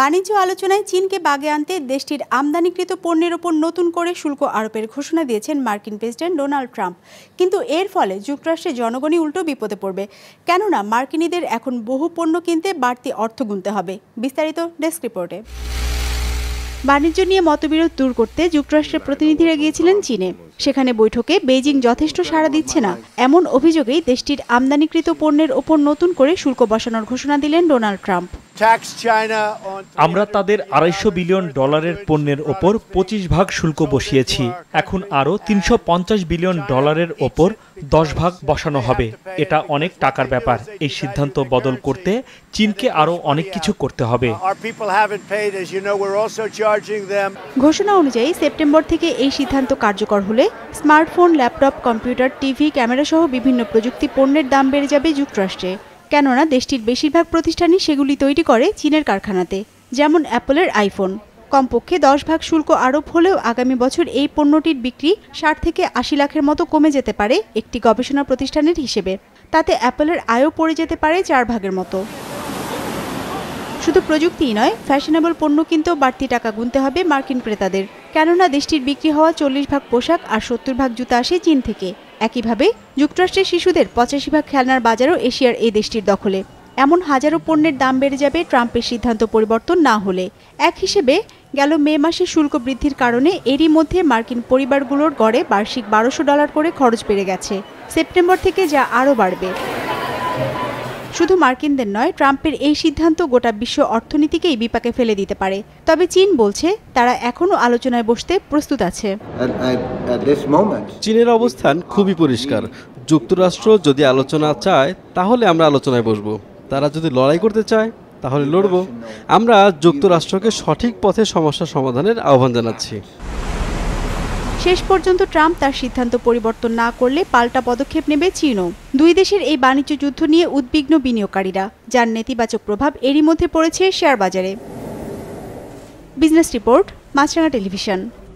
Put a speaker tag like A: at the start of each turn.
A: বাণিজ্য আলোচনায় চীনকে বাগে আনতে দেশটির আমদানিকৃত পণ্যের ওপর নতুন করে শুল্ক আরোপের ঘোষণা দিয়েছেন মার্কিন প্রেসিডেন্ট ডোনাল্ড ট্রাম্প কিন্তু এর ফলে যুক্তরাষ্ট্রের জনগণই উল্টো বিপদে পড়বে কেননা মার্কিনীদের এখন বহু পণ্য কিনতে বাড়তি অর্থ গুনতে হবে বিস্তারিত ডেস্ক রিপোর্টে বাণিজ্য নিয়ে মতবিরোধ দূর করতে যুক্তরাষ্ট্রের প্রতিনিধিরা গিয়েছিলেন চীনে সেখানে বৈঠকে বেইজিং যথেষ্ট সাড়া দিচ্ছে না এমন অভিযোগেই দেশটির আমদানিকৃত পণ্যের ওপর নতুন করে শুল্ক বসানোর ঘোষণা দিলেন ডোনাল্ড ট্রাম্প
B: আমরা তাদের আড়াইশো বিলিয়ন ডলারের পণ্যের ওপর পঁচিশ ভাগ শুল্ক বসিয়েছি এখন আরও তিনশো বিলিয়ন ডলারের ওপর দশ ভাগ বসানো হবে এটা অনেক টাকার ব্যাপার এই সিদ্ধান্ত বদল করতে চীনকে আরও অনেক কিছু করতে হবে
A: ঘোষণা অনুযায়ী সেপ্টেম্বর থেকে এই সিদ্ধান্ত কার্যকর হলে স্মার্টফোন ল্যাপটপ কম্পিউটার টিভি ক্যামেরাসহ বিভিন্ন প্রযুক্তি পণ্যের দাম বেড়ে যাবে যুক্তরাষ্ট্রে কেননা দেশটির বেশিরভাগ প্রতিষ্ঠানই সেগুলি তৈরি করে চীনের কারখানাতে যেমন অ্যাপলের আইফোন কমপক্ষে দশ ভাগ শুল্ক আরোপ হলেও আগামী বছর এই পণ্যটির বিক্রি ষাট থেকে আশি লাখের মতো কমে যেতে পারে একটি গবেষণা প্রতিষ্ঠানের হিসেবে তাতে অ্যাপলের আয়ও পড়ে যেতে পারে চার ভাগের মতো শুধু প্রযুক্তিই নয় ফ্যাশনেবল পণ্য কিনতেও বাড়তি টাকা গুনতে হবে মার্কিন ক্রেতাদের কেননা দেশটির বিক্রি হওয়া চল্লিশ ভাগ পোশাক আর সত্তর ভাগ জুতা আসে চীন থেকে একইভাবে যুক্তরাষ্ট্রের শিশুদের পঁচাশি ভাগ খেলনার বাজারও এশিয়ার এই দেশটির দখলে এমন হাজারো পণ্যের দাম বেড়ে যাবে ট্রাম্পের সিদ্ধান্ত পরিবর্তন না হলে এক হিসেবে গেল মে মাসে শুল্ক বৃদ্ধির কারণে এরই মধ্যে মার্কিন পরিবারগুলোর গড়ে বার্ষিক বারোশো ডলার করে খরচ বেড়ে গেছে সেপ্টেম্বর থেকে যা আরও বাড়বে শুধু মার্কিনদের নয় ট্রাম্পের এই সিদ্ধান্ত গোটা বিশ্ব অর্থনীতিকেই বিপাকে ফেলে দিতে পারে তবে চীন বলছে তারা এখনও আলোচনায় বসতে প্রস্তুত আছে
C: চীনের অবস্থান খুবই পরিষ্কার যুক্তরাষ্ট্র যদি আলোচনা চায় তাহলে আমরা আলোচনায় বসবো তারা যদি লড়াই করতে চায় তাহলে লড়ব আমরা যুক্তরাষ্ট্রকে সঠিক পথে সমস্যা সমাধানের আহ্বান জানাচ্ছি
A: শেষ পর্যন্ত ট্রাম্প তার সিদ্ধান্ত পরিবর্তন না করলে পাল্টা পদক্ষেপ নেবে চীনও দুই দেশের এই বাণিজ্য যুদ্ধ নিয়ে উদ্বিগ্ন বিনিয়োগকারীরা যার নেতিবাচক প্রভাব এরই মধ্যে পড়েছে শেয়ার বাজারে বিজনেস রিপোর্ট মাছরাঙা টেলিভিশন